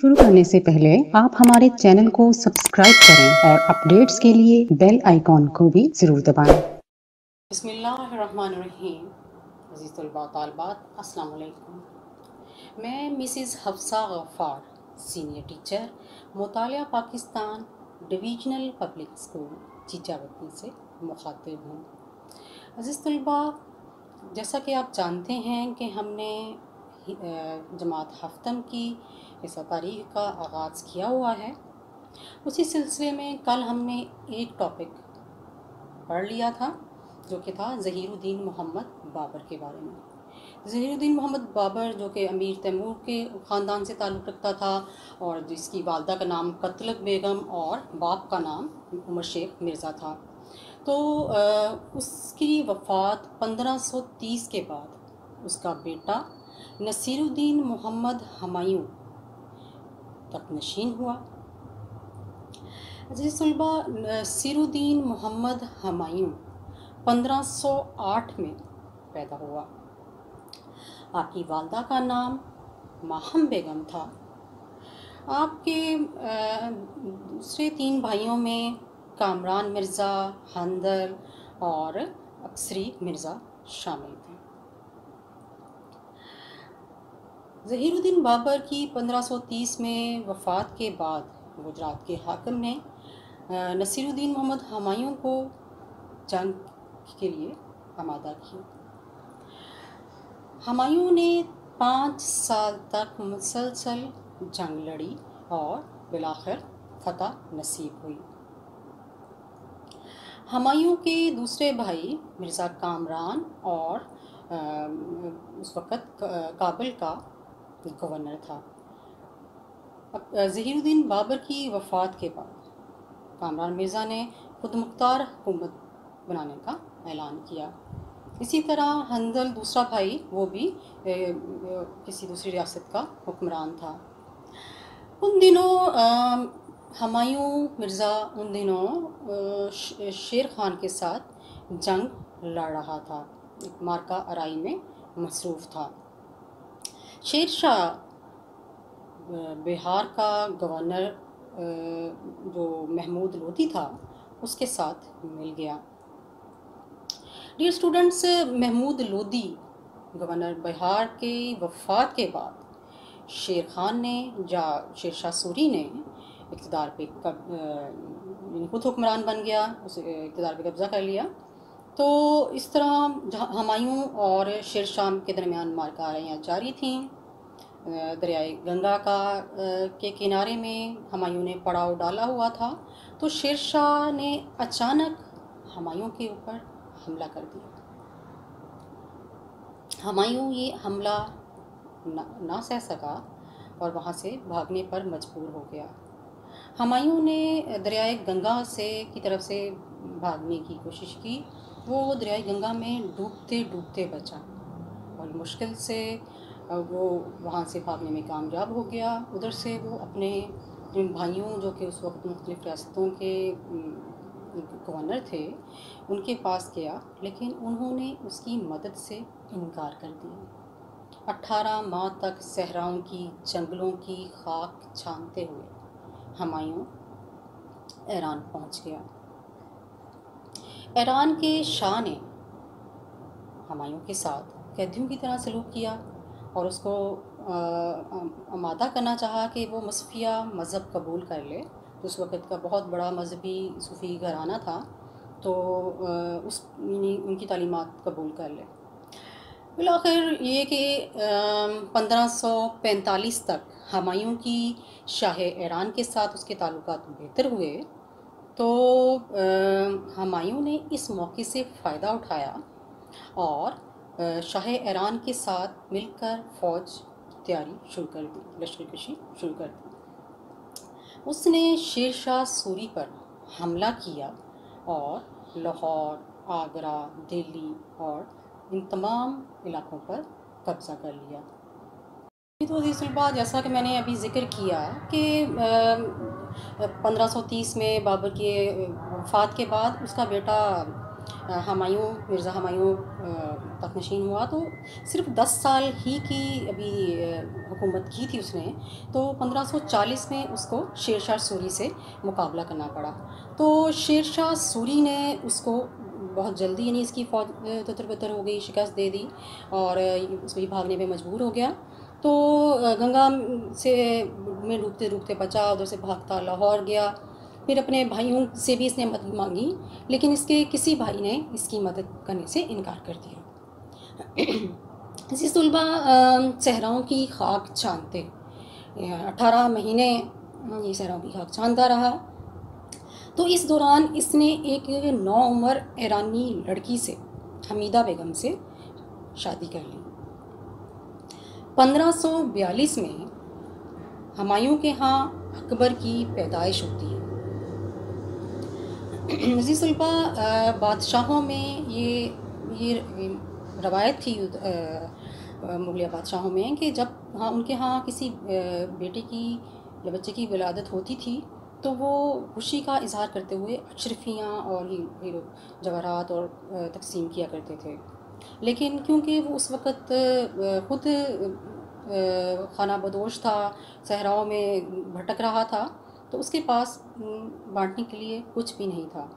शुरू करने से पहले आप हमारे चैनल को सब्सक्राइब करें और अपडेट्स के लिए बेल आइकॉन को भी ज़रूर दबाएं। बसमीम मैं Mrs Hafsa Ghaffar senior teacher मुतालिया Pakistan divisional public school Chichawatni से मुखातिब हूँ अज़ीज़ तलबा जैसा कि आप जानते हैं कि हमने जमात हफ्तम की इस तारीख का आगाज़ किया हुआ है उसी सिलसिले में कल हमने एक टॉपिक पढ़ लिया था जो कि था ज़हीरुद्दीन मोहम्मद बाबर के बारे में ज़हीरुद्दीन मोहम्मद बाबर जो कि अमीर तैमूर के ख़ानदान से ताल्लुक़ रखता था और जिसकी वालदा का नाम कतलक बेगम और बाप का नाम उमर शेख मिर्ज़ा था तो आ, उसकी वफ़ात 1530 के बाद उसका बेटा नसीरुद्दीन मोहम्मद हमायूं तक नशीन हुआ अजीज़लबा नसीरुद्दीन मोहम्मद हमायूं 1508 में पैदा हुआ आपकी वालदा का नाम माहम बेगम था आपके दूसरे तीन भाइयों में कामरान मिर्ज़ा हंदर और अक्सरी मिर्ज़ा शामिल ज़हीरुद्दीन बाबर की 1530 में वफ़ात के बाद गुजरात के हाकम ने नसीरुद्दीन मोहम्मद हमायूं को जंग के लिए आमादा किया हमायूं ने पाँच साल तक मुसलसल जंग लड़ी और बिलाखिर फतह नसीब हुई हमायूं के दूसरे भाई मिर्ज़ा कामरान और उस वक़्त काबुल का गवर्नर था अब जहीरुद्दीन बाबर की वफात के बाद कामरान मिर्ज़ा ने खुद मुख्तार हुकूमत बनाने का ऐलान किया इसी तरह हंदल दूसरा भाई वो भी ए, ए, किसी दूसरी रियासत का हुक्मरान था उन दिनों हमायूं मिर्ज़ा उन दिनों श, शेर खान के साथ जंग लड़ रहा था एक मार्का अराई में मसरूफ़ था शेर शाह बिहार का गवर्नर जो महमूद लोधी था उसके साथ मिल गया dear students Mahmud Lodhi governor Bihar के वफात के बाद शेर खान ने या शेर शाह सूरी ने इकतदार पे कब हुक्मरान बन गया उसे इकतदार पे कब्ज़ा कर लिया तो इस तरह हमायूं और शेर शाम के दरमियान मारकारियाँ जारी थीं दरियाए गंगा का के किनारे में हमायूं ने पड़ाव डाला हुआ था तो शेर शाह ने अचानक हमायूं के ऊपर हमला कर दिया हमायूं ये हमला ना, ना सह सका और वहाँ से भागने पर मजबूर हो गया हमायूं ने दरियाए गंगा से की तरफ से भागने की कोशिश की वो दरियाई गंगा में डूबते डूबते बचा और मुश्किल से वो वहाँ से भागने में कामयाब हो गया उधर से वो अपने जिन भाइयों जो कि उस वक्त मुख्तलिफ रियासतों के गवर्नर थे उनके पास गया लेकिन उन्होंने उसकी मदद से इनकार कर दिया अट्ठारह माह तक सहराओं की जंगलों की खाक छानते हुए हमायूं ईरान पहुंच गया ईरान के शाह ने हमायों के साथ कैदियों की तरह सलूक किया और उसको आमादा करना चाहा कि वो मसफिया मज़हब कबूल कर ले तो उस वक़्त का बहुत बड़ा मजहबी सूफ़ी घराना था तो उस उनकी तालीमत कबूल कर ले बिलाखिर ये कि पंद्रह सौ पैंतालीस तक हमायों की शाह ईरान के साथ उसके ताल्लुक बेहतर हुए तो हमायूं ने इस मौके से फ़ायदा उठाया और शाह ईरान के साथ मिलकर फ़ौज तैयारी शुरू कर दी लश्कर कशी शुरू कर दी उसने शेरशाह सूरी पर हमला किया और लाहौर आगरा दिल्ली और इन तमाम इलाकों पर कब्ज़ा कर लिया तो बात जैसा कि मैंने अभी जिक्र किया कि 1530 में बाबर के वफात के बाद उसका बेटा हमायूं मिर्ज़ा हमायूं तखनशीन हुआ तो सिर्फ 10 साल ही की अभी हुकूमत की थी उसने तो 1540 में उसको शेर शाह सूरी से मुकाबला करना पड़ा तो शेर शाह सूरी ने उसको बहुत जल्दी यानी इसकी फौज बतर हो गई शिकस्त दे दी और उसमें भागने में मजबूर हो गया तो गंगा से में डूबते डूबते बचा उधर से भागता लाहौर गया फिर अपने भाइयों से भी इसने मदद मांगी लेकिन इसके किसी भाई ने इसकी मदद करने से इनकार कर दिया इसी तलबा सहराओं की खाक छानते अठारह महीने ये सहराओं की खाक छानता रहा तो इस दौरान इसने एक नौ उम्र ईरानी लड़की से हमीदा बेगम से शादी कर ली 1542 में हमायूं के यहाँ अकबर की पैदाइश होती है नजीसुल्बा बादशाहों में ये ये रवायत थी मुगलिया बादशाहों में कि जब हाँ उनके यहाँ किसी बेटे की या बच्चे की विलादत होती थी तो वो खुशी का इजहार करते हुए अशरफियाँ और ही जवाहरात और तकसीम किया करते थे लेकिन क्योंकि वो उस वक़्त ख़ुद खाना बदोश था सहराओं में भटक रहा था तो उसके पास बांटने के लिए कुछ भी नहीं था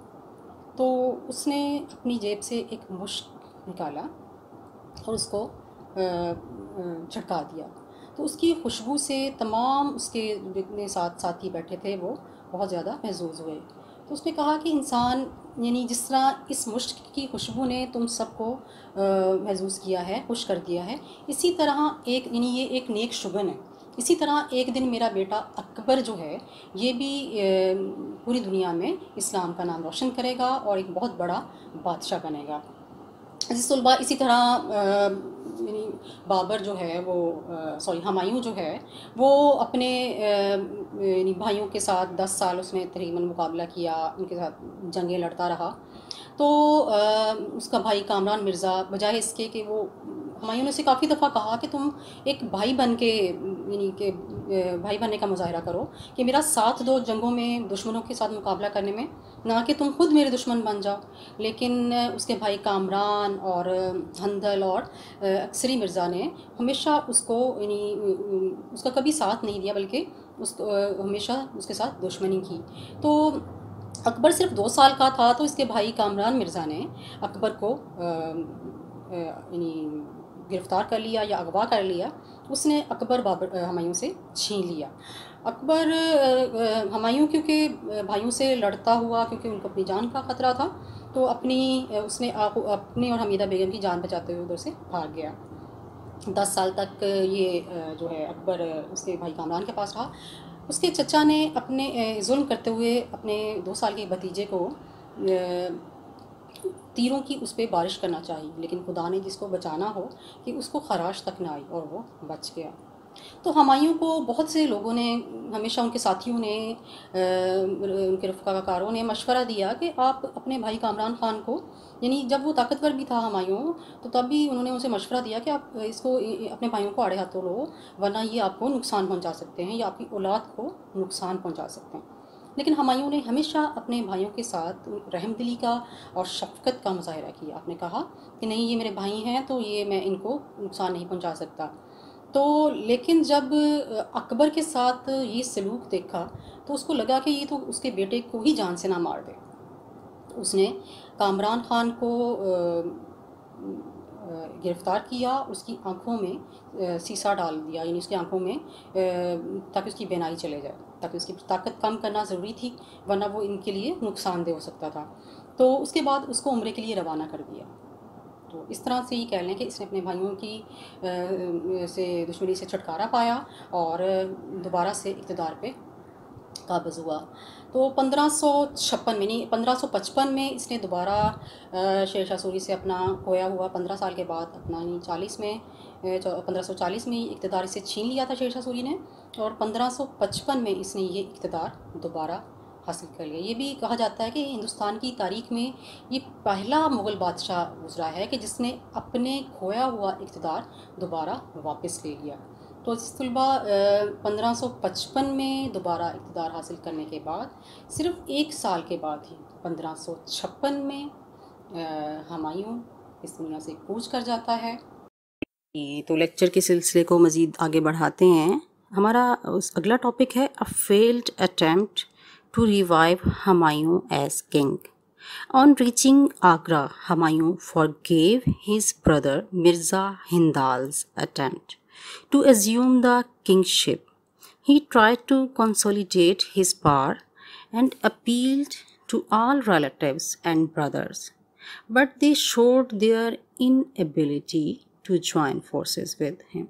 तो उसने अपनी जेब से एक मुश्क निकाला और उसको छटका दिया तो उसकी खुशबू से तमाम उसके जितने साथ साथी बैठे थे वो बहुत ज़्यादा महजूज हुए तो उसने कहा कि इंसान यानी जिस तरह इस मुश्क की खुशबू ने तुम सबको महजूस किया है खुश कर दिया है इसी तरह एक यानी ये एक नेक शुगन है इसी तरह एक दिन मेरा बेटा अकबर जो है ये भी पूरी दुनिया में इस्लाम का नाम रोशन करेगा और एक बहुत बड़ा बादशाह बनेगा ऐसे सुलबा इसी तरह यानी बाबर जो है वो सॉरी हमायूं जो है वो अपने यानी भाइयों के साथ दस साल उसने तरीबन मुकाबला किया उनके साथ जंगें लड़ता रहा तो आ, उसका भाई कामरान मिर्ज़ा बजाय इसके कि वो हमायूं ने उसे काफ़ी दफ़ा कहा कि तुम एक भाई बन के यानी कि भाई बनने का मुजाहरा करो कि मेरा साथ दो जंगों में दुश्मनों के साथ मुकाबला करने में ना कि तुम खुद मेरे दुश्मन बन जाओ लेकिन उसके भाई कामरान और हंदल और अक्सरी मिर्ज़ा ने हमेशा उसको यानी उसका कभी साथ नहीं दिया बल्कि उस हमेशा उसके साथ दुश्मनी की तो अकबर सिर्फ दो साल का था तो इसके भाई कामरान मिर्ज़ा ने अकबर को यानी गिरफ़्तार कर लिया या अगवा कर लिया उसने अकबर बाबर हमयों से छीन लिया अकबर हमायूं क्योंकि भाइयों से लड़ता हुआ क्योंकि उनको अपनी जान का ख़तरा था तो अपनी उसने अपने और हमीदा बेगम की जान बचाते हुए उधर से भाग गया दस साल तक ये जो है अकबर उसके भाई कामरान के पास रहा उसके चचा ने अपने जुल्म करते हुए अपने दो साल के भतीजे को तीरों की उस पर बारिश करना चाहिए लेकिन खुदा ने जिसको बचाना हो कि उसको खराश तक ना आई और वो बच गया तो हमायूं को बहुत से लोगों ने हमेशा उनके साथियों ने उनके रफ़ाकारों ने मशवरा दिया कि आप अपने भाई कामरान ख़ान को यानी जब वो ताकतवर भी था हमायूं तो तब भी उन्होंने उनसे मशवरा दिया कि आप इसको अपने भाइयों को आड़े हाथों लो वरना ये आपको नुकसान पहुंचा सकते हैं या आपकी औलाद को नुकसान पहुंचा सकते हैं लेकिन हमायूं ने हमेशा अपने भाइयों के साथ रहम दिली का और शफकत का मुजाहरा किया आपने कहा कि नहीं ये मेरे भाई हैं तो ये मैं इनको नुकसान नहीं पहुंचा सकता तो लेकिन जब अकबर के साथ ये सलूक देखा तो उसको लगा कि ये तो उसके बेटे को ही जान से ना मार दे उसने कामरान खान को गिरफ़्तार किया उसकी आंखों में सीसा डाल दिया यानी उसकी आंखों में ताकि उसकी बेनाई चले जाए ताकि उसकी ताकत कम करना ज़रूरी थी वरना वो इनके लिए नुकसानदेह हो सकता था तो उसके बाद उसको उम्र के लिए रवाना कर दिया तो इस तरह से ही कह लें कि इसने अपने भाइयों की से दुश्मनी से छुटकारा पाया और दोबारा से इकतदार पे काबज़ हुआ तो पंद्रह सौ छप्पन में नहीं पंद्रह सौ पचपन में इसने दोबारा शेर शाह सूरी से अपना खोया हुआ पंद्रह साल के बाद अपना चालीस में पंद्रह सौ चालीस में इकतदार इसे छीन लिया था शेर शाह सूरी ने और पंद्रह सौ पचपन में इसने ये इकतदार दोबारा हासिल कर लिया ये भी कहा जाता है कि हिंदुस्तान की तारीख में ये पहला मुग़ल बादशाह गुजरा है कि जिसने अपने खोया हुआ इकतदार दोबारा वापस ले लिया तो तलबा पंद्रह में दोबारा इकतदार हासिल करने के बाद सिर्फ एक साल के बाद ही पंद्रह में हमायूं इस दुनिया से कूच कर जाता है तो लेक्चर के सिलसिले को मज़ीद आगे बढ़ाते हैं हमारा उस अगला टॉपिक है a failed attempt to revive Humayun as king. On reaching Agra, Humayun forgave his brother Mirza Hindal's attempt to assume the kingship. He tried to consolidate his power and appealed to all relatives and brothers, but they showed their inability to join forces with him.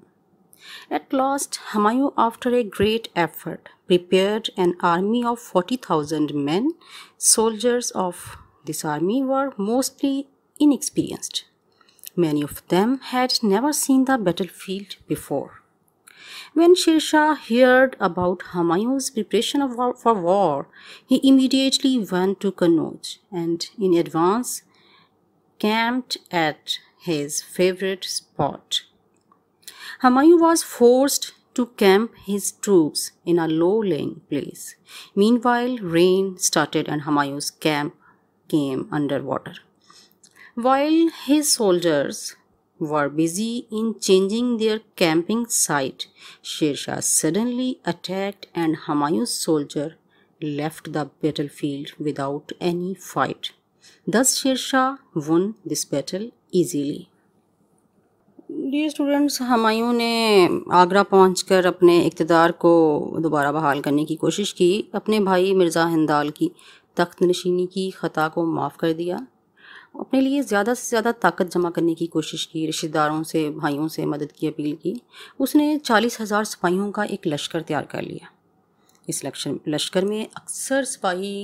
At last, Humayun, after a great effort, prepared an army of 40,000 men. Soldiers of this army were mostly inexperienced. Many of them had never seen the battlefield before. When Shirshah heard about Humayun's preparation war, for war, he immediately went to Kannauj and in advance camped at his favorite spot, Humayun was forced to camp his troops in a low-lying place. Meanwhile, rain started and Humayun's camp came under water. While his soldiers were busy in changing their camping site, Sher Shah suddenly attacked and Humayun's soldier left the battlefield without any fight. Thus Sher Shah won this battle easily. Dear students Humayun ने आगरा कर अपने इकतदार को दोबारा बहाल करने की कोशिश की अपने भाई मिर्ज़ा हिंदाल की तख्त नशीनी की ख़ता को माफ़ कर दिया अपने लिए ज़्यादा से ज़्यादा ताकत जमा करने की कोशिश की रिश्तेदारों से भाइयों से मदद की अपील की उसने चालीस हज़ार सिपाहियों का एक लश्कर तैयार कर लिया इस लश्कर में अक्सर सिपाही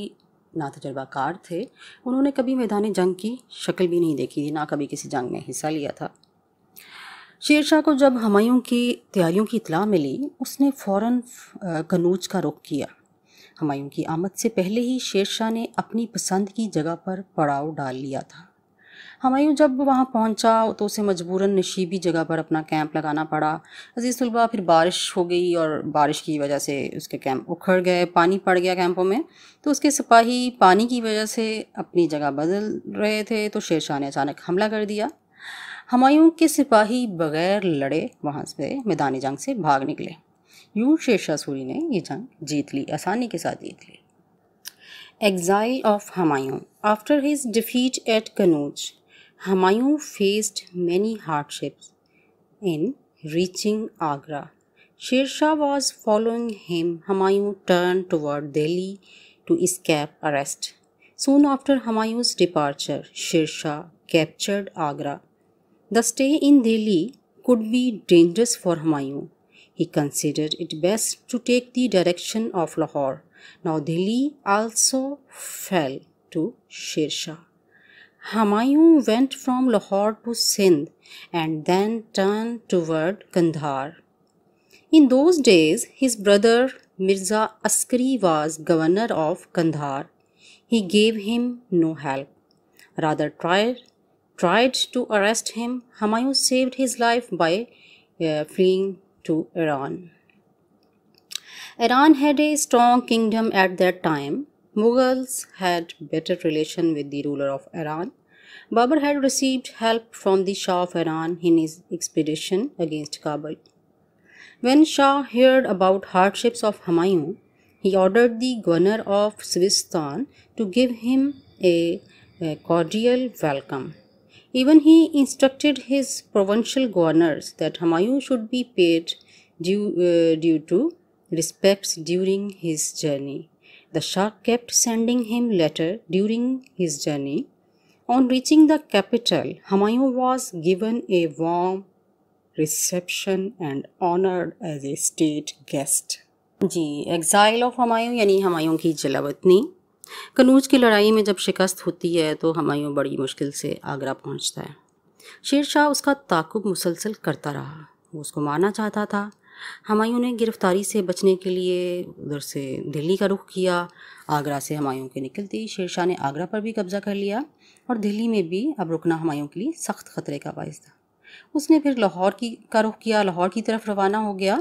ना तजर्बाकार थे उन्होंने कभी मैदान जंग की शक्ल भी नहीं देखी थी ना कभी किसी जंग में हिस्सा लिया था शेरशाह को जब हमयों की तैयारियों की इतला मिली उसने फौरन कनूज का रुख किया हमायों की आमद से पहले ही शेरशाह ने अपनी पसंद की जगह पर पड़ाव डाल लिया था हमायूं जब वहाँ पहुँचा तो उसे मजबूरन नशीबी जगह पर अपना कैंप लगाना पड़ा अजीज़ तलबा फिर बारिश हो गई और बारिश की वजह से उसके कैंप उखड़ गए पानी पड़ गया कैंपों में तो उसके सिपाही पानी की वजह से अपनी जगह बदल रहे थे तो शेर शाह ने अचानक हमला कर दिया हमायूं के सिपाही बगैर लड़े वहाँ से मैदानी जंग से भाग निकले यूं शेर शाह सूरी ने ये जंग जीत ली आसानी के साथ जीत ली exile of Humayun after his defeat at Kannauj Humayun faced many hardships in reaching Agra Sher Shah was following him Humayun turn toward Delhi to escape arrest soon after Humayun's departure Sher Shah captured Agra The stay in Delhi could be dangerous for Humayun. He considered it best to take the direction of Lahore. Now Delhi also fell to Sher Shah. Humayun went from Lahore to Sindh and then turned toward Kandhar. In those days, his brother Mirza Askari was governor of Kandhar. He gave him no help, rather tried tried to arrest him, Hamayun saved his life by uh, fleeing to Iran. Iran had a strong kingdom at that time. Mughals had better relation with the ruler of Iran. Babur had received help from the Shah of Iran in his expedition against Kabul. When Shah heard about hardships of Hamayun, he ordered the governor of Swistan to give him a, a cordial welcome. Even he instructed his provincial governors that Hamayu should be paid due, uh, due to respects during his journey. The Shah kept sending him letters during his journey. On reaching the capital, Hamayu was given a warm reception and honored as a state guest. The exile of Humayun यानी हमायूं की जलावतनी कनूज की लड़ाई में जब शिकस्त होती है तो हमायूं बड़ी मुश्किल से आगरा पहुंचता है शेर शाह उसका ताकुब मुसलसल करता रहा वो उसको मारना चाहता था हमायूं ने गिरफ्तारी से बचने के लिए उधर से दिल्ली का रुख किया आगरा से हमायूं के निकलती शेर शाह ने आगरा पर भी कब्जा कर लिया और दिल्ली में भी अब रुकना हमायूं के लिए सख्त खतरे का बायस था उसने फिर लाहौर की का रुख किया लाहौर की तरफ रवाना हो गया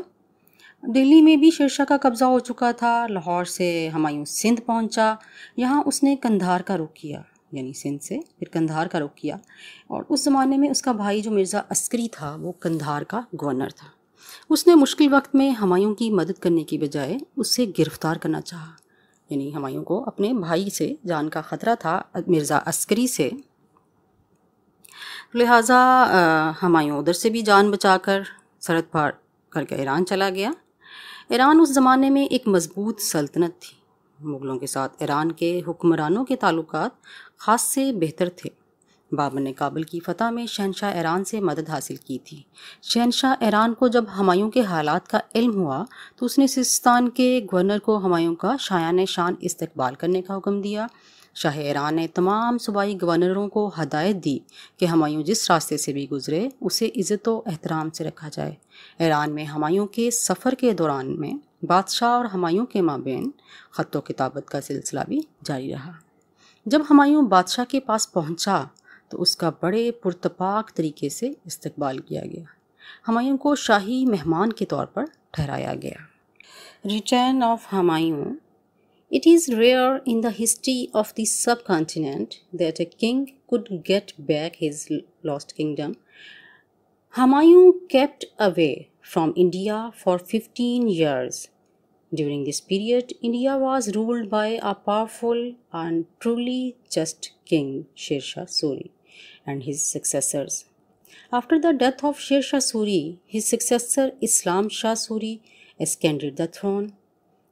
दिल्ली में भी शेरशाह का कब्ज़ा हो चुका था लाहौर से हमायूं सिंध पहुंचा यहाँ उसने कंधार का रुख किया यानी सिंध से फिर कंधार का रुख किया और उस ज़माने में उसका भाई जो मिर्ज़ा अस्करी था वो कंधार का गवर्नर था उसने मुश्किल वक्त में हमायूं की मदद करने की बजाय उससे गिरफ़्तार करना चाहा यानी हमायूं को अपने भाई से जान का ख़तरा था मिर्ज़ा अस्करी से लिहाजा हमायूं उधर से भी जान बचाकर सरहद पार करके ईरान चला गया ईरान उस ज़माने में एक मजबूत सल्तनत थी मुग़लों के साथ ईरान के हुक्मरानों के ताल्लुक ख़ास से बेहतर थे बाबर ने काबुल की फ़तह में शहनशाह ईरान से मदद हासिल की थी शहनशाह ईरान को जब हमायूं के हालात का इल्म हुआ तो उसने सिस्तान के गवर्नर को हमायों का शायान शान इस्तबाल करने का हुक्म दिया शाह ईरान ने तमाम सूबाई गवर्नरों को हदायत दी कि हमायूं जिस रास्ते से भी गुजरे उसे इज़्ज़त व एहतराम से रखा जाए ईरान में हमायूं के सफ़र के दौरान में बादशाह और हमायूं के माबेन ख़त किताबत का सिलसिला भी जारी रहा जब हमायूं बादशाह के पास पहुंचा तो उसका बड़े पुरतपाक तरीके से इस्तकबाल किया गया हमायूं को शाही मेहमान के तौर पर ठहराया गया return of Humayun It is rare in the history of the subcontinent that a king could get back his lost kingdom. Hamayun kept away from India for 15 years. During this period, India was ruled by a powerful and truly just king, Sher Shah Suri, and his successors. After the death of Sher Shah Suri, his successor Islam Shah Suri ascended the throne.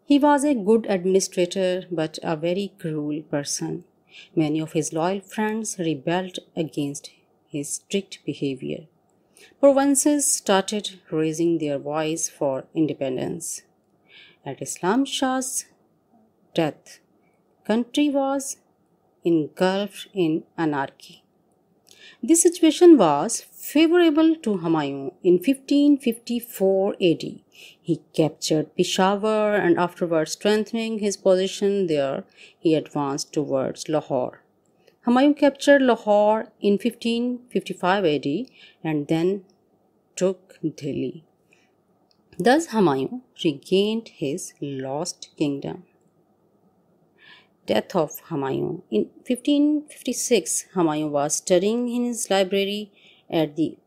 He was a good administrator but a very cruel person. Many of his loyal friends rebelled against his strict behavior. Provinces started raising their voice for independence. At Islam Shah's death, country was engulfed in anarchy. This situation was favorable to Humayun in 1554 AD. He captured Peshawar and afterwards strengthening his position there, he advanced towards Lahore. Humayun captured Lahore in 1555 AD and then took Delhi. Thus Humayun regained his lost kingdom. Death of Humayun. In 1556, Humayun was studying in his library at the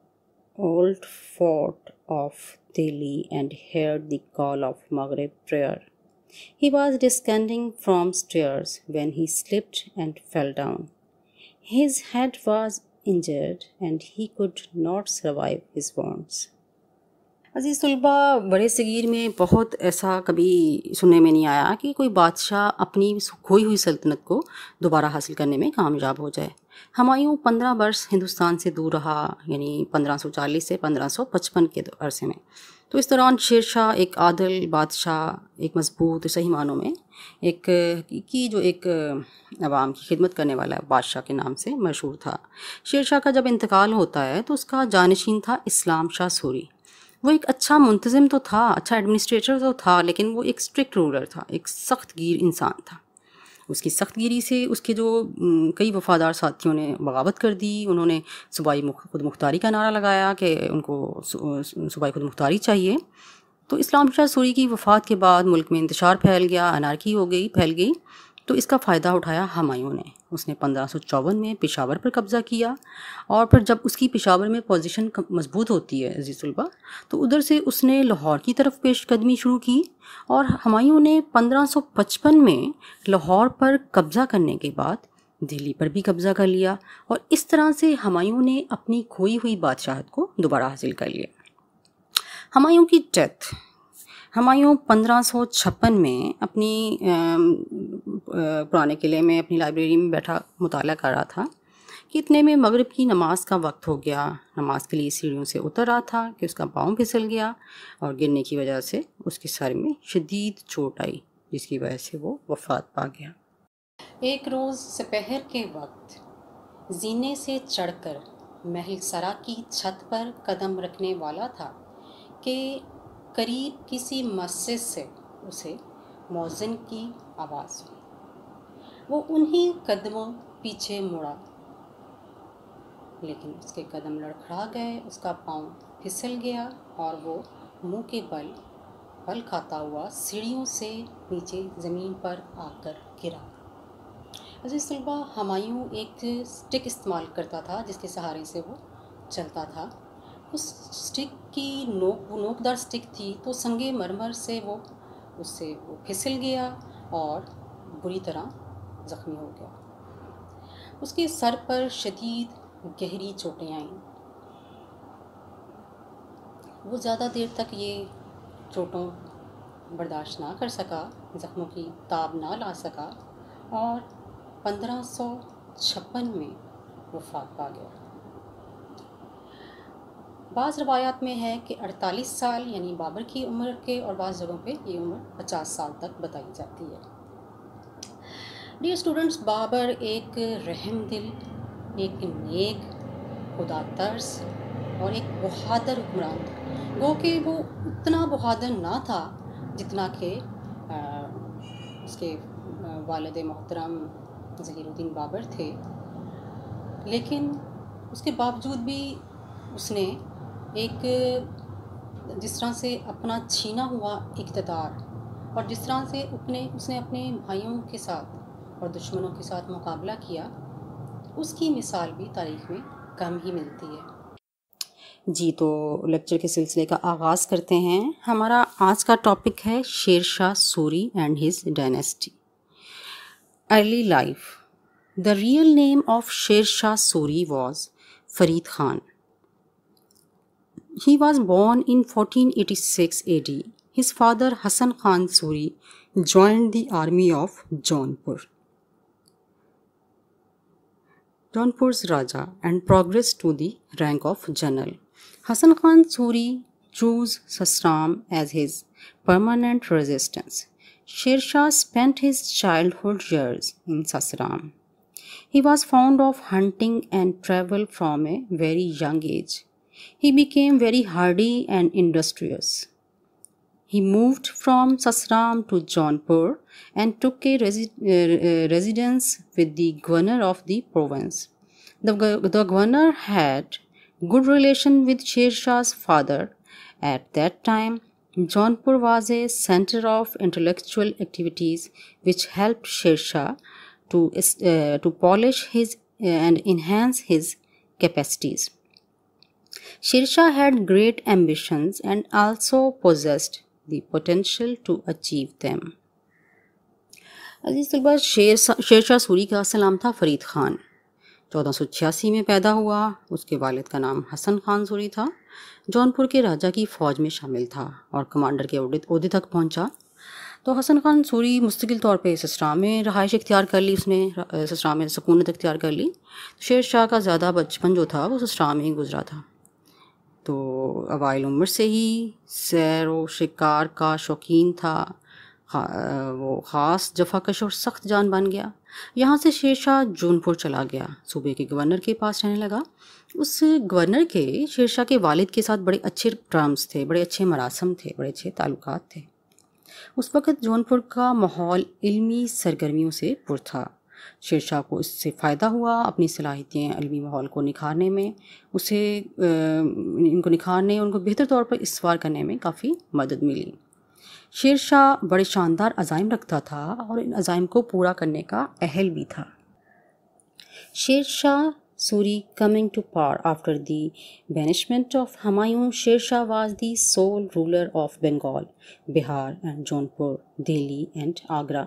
old fort of Delhi and heard the call of Maghrib prayer. He was descending from stairs when he slipped and fell down. His head was injured and he could not survive his wounds. अज़ीज़ तलबा बड़े सगीर में बहुत ऐसा कभी सुनने में नहीं आया कि कोई बादशाह अपनी खोई हुई सल्तनत को दोबारा हासिल करने में कामयाब हो जाए हमायूँ पंद्रह वर्ष हिंदुस्तान से दूर रहा यानी पंद्रह सौ चालीस से पंद्रह सौ पचपन के अरसे में तो इस दौरान शेर शाह एक आदल बादशाह एक मजबूत सही मानों में एक की जो एक आवाम की खिदमत करने वाला बादशाह के नाम से मशहूर था शेर शाह का जब इंतकाल होता है तो उसका जानशीन था इस्लाम शाह सूरी वो एक अच्छा मुंतज़म तो था अच्छा एडमिनिस्ट्रेटर तो था लेकिन वो एक स्ट्रिक्ट रूलर था एक सख्त गिर इंसान था उसकी सख्त गिरी से उसके जो कई वफ़ादार साथियों ने बगावत कर दी उन्होंने सूबाई खुद मुख्तारी का नारा लगाया कि उनको सूबाई खुद मुख्तारी चाहिए तो इस्लाम शाह सूरी की वफ़ात के बाद मुल्क में इंतशार फैल गया अनारकी हो गई फैल गई तो इसका फ़ायदा उठाया हमायूं ने उसने पंद्रह में पेशावर पर कब्ज़ा किया और पर जब उसकी पेशावर में पोजीशन मजबूत होती है अजीज़ुलबा तो उधर से उसने लाहौर की तरफ पेशकदमी शुरू की और हमायूं ने 1555 में लाहौर पर कब्ज़ा करने के बाद दिल्ली पर भी कब्ज़ा कर लिया और इस तरह से हमायूं ने अपनी खोई हुई बादशाहत को दोबारा हासिल कर लिया हमायूं की डेथ हमायूँ पंद्रह में अपनी पुराने किले में अपनी लाइब्रेरी में बैठा मुताल कर रहा था कि इतने में मगरब की नमाज का वक्त हो गया नमाज के लिए सीढ़ियों से उतर रहा था कि उसका पाँव फिसल गया और गिरने की वजह से उसके सर में शदीद चोट आई जिसकी वजह से वो वफात पा गया एक रोज़ सपहर के वक्त जीने से चढ़कर महल सरा की छत पर कदम रखने वाला था कि करीब किसी मस्जिद से उसे मौजिन की आवाज़ हुई वो उन्हीं कदमों पीछे मुड़ा लेकिन उसके कदम लड़खड़ा गए उसका पाँव फिसल गया और वो मुंह के बल बल खाता हुआ सीढ़ियों से नीचे ज़मीन पर आकर गिरा अजय तलबा हमायूं एक स्टिक इस्तेमाल करता था जिसके सहारे से वो चलता था उस स्टिक की नोक नोकदार स्टिक थी तो संगे मरमर से वो उससे वो फिसल गया और बुरी तरह ज़ख्मी हो गया उसके सर पर शदीद गहरी चोटें आईं वो ज़्यादा देर तक ये चोटों बर्दाश्त ना कर सका ज़ख्मों की ताब ना ला सका और पंद्रह सौ छप्पन में वफात पा गया बाज़ रवायात में है कि 48 साल यानी बाबर की उम्र के और बाज़ जगहों पे ये उम्र 50 साल तक बताई जाती है डियर स्टूडेंट्स बाबर एक रहम दिल एक नेक खुदा तर्स और एक बहादुर हुक्मरान था वो कि वो उतना बहादुर ना था जितना कि उसके वालद मोहतरम ज़हीरुद्दीन बाबर थे लेकिन उसके बावजूद भी उसने एक जिस तरह से अपना छीना हुआ इकतदार और जिस तरह से अपने उसने अपने भाइयों के साथ और दुश्मनों के साथ मुकाबला किया उसकी मिसाल भी तारीख में कम ही मिलती है जी तो लेक्चर के सिलसिले का आगाज़ करते हैं हमारा आज का टॉपिक है Sher Shah Suri and his dynasty early life the real name of Sher Shah Suri was Farid Khan He was born in 1486 AD. His father Hasan Khan Suri joined the army of Jaunpur. Jaunpur's Raja and progressed to the rank of general. Hasan Khan Suri chose Sasram as his permanent residence. Sher Shah spent his childhood years in Sasram. He was fond of hunting and travel from a very young age he became very hardy and industrious. He moved from Sasram to Jaunpur and took a resi uh, uh residence with the governor of the province. The, the governor had good relation with Sher Shah's father. At that time, Jaunpur was a center of intellectual activities which helped Sher Shah to, uh, to polish his uh, and enhance his capacities. Shirsha had great ambitions and also possessed the potential to achieve them. अजीज़ तलबा शेर शाह सूरी का असल नाम था फरीद ख़ान चौदह सौ छियासी में पैदा हुआ उसके वालिद का नाम हसन खान सूरी था जौनपुर के राजा की फ़ौज में शामिल था और कमांडर के अहदे तक पहुंचा तो हसन खान सूरी मुस्तकिल तौर पे ससरा में रहाइश इख्तियार कर ली उसने ससरा में सकूनत इख्तियार कर ली शेर शाह का ज़्यादा बचपन जो था वो ससरा में ही गुजरा था तो अवाइल उम्र से ही सैर व शिकार का शौकीन था वो ख़ास जफाकश और सख्त जान बन गया यहाँ से शेरशाह जौनपुर चला गया सूबे के गवर्नर के पास रहने लगा उस गवर्नर के शेरशाह के वालिद के साथ बड़े अच्छे ट्राम्स थे बड़े अच्छे मरासम थे बड़े अच्छे ताल्लुक थे उस वक़्त जौनपुर का माहौल इल्मी सरगर्मियों से पुर था शाह को इससे फ़ायदा हुआ अपनी सलाहियतें अलमी माहौल को निखारने में उसे इनको निखारने उनको बेहतर तौर पर इसवार करने में काफ़ी मदद मिली शेर शाह बड़े शानदार अज़ाइम रखता था और इन अज़ाइम को पूरा करने का अहल भी था Sher Shah Suri coming to power after the banishment of Humayun Sher Shah was the sole ruler of Bengal Bihar and Jaunpur Delhi and Agra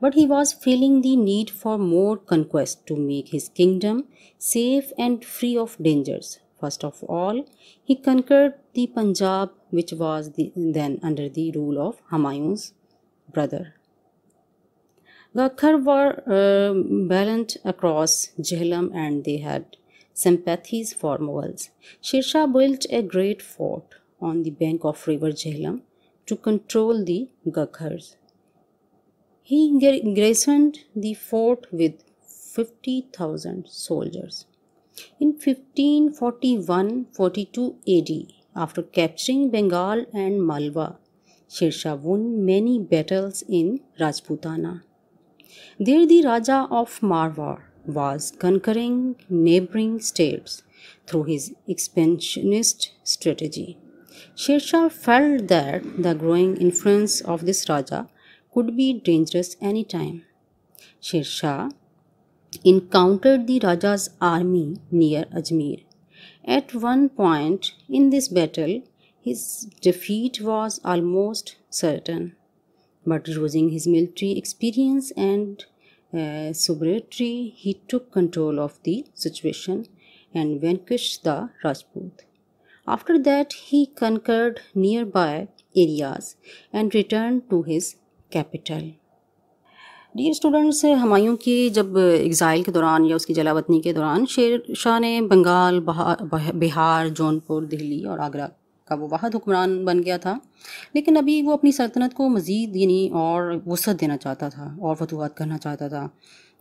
but he was feeling the need for more conquest to make his kingdom safe and free of dangers. First of all, he conquered the Punjab, which was the, then under the rule of Hamayun's brother. The were uh, um, balanced across Jhelum and they had sympathies for Mughals. Sher Shah built a great fort on the bank of river Jhelum to control the Ghakhars. He garrisoned the fort with 50,000 soldiers. In 1541-42 AD, after capturing Bengal and Malwa, Shirshah won many battles in Rajputana. There the Raja of Marwar was conquering neighboring states through his expansionist strategy. Shirshah felt that the growing influence of this Raja could be dangerous any time. Sher Shah encountered the Raja's army near Ajmer. At one point in this battle, his defeat was almost certain. But using his military experience and uh, sobriety, he took control of the situation and vanquished the Rajput. After that, he conquered nearby areas and returned to his capital dear students Humayun के जब exile के दौरान या उसकी जलावतनी के दौरान शेर शाह ने बंगाल बिहार जौनपुर दिल्ली और आगरा का वो वाहद हुक्मरान बन गया था लेकिन अभी वो अपनी सल्तनत को मज़ीद यानी और वसत देना चाहता था और फतवाहत करना चाहता था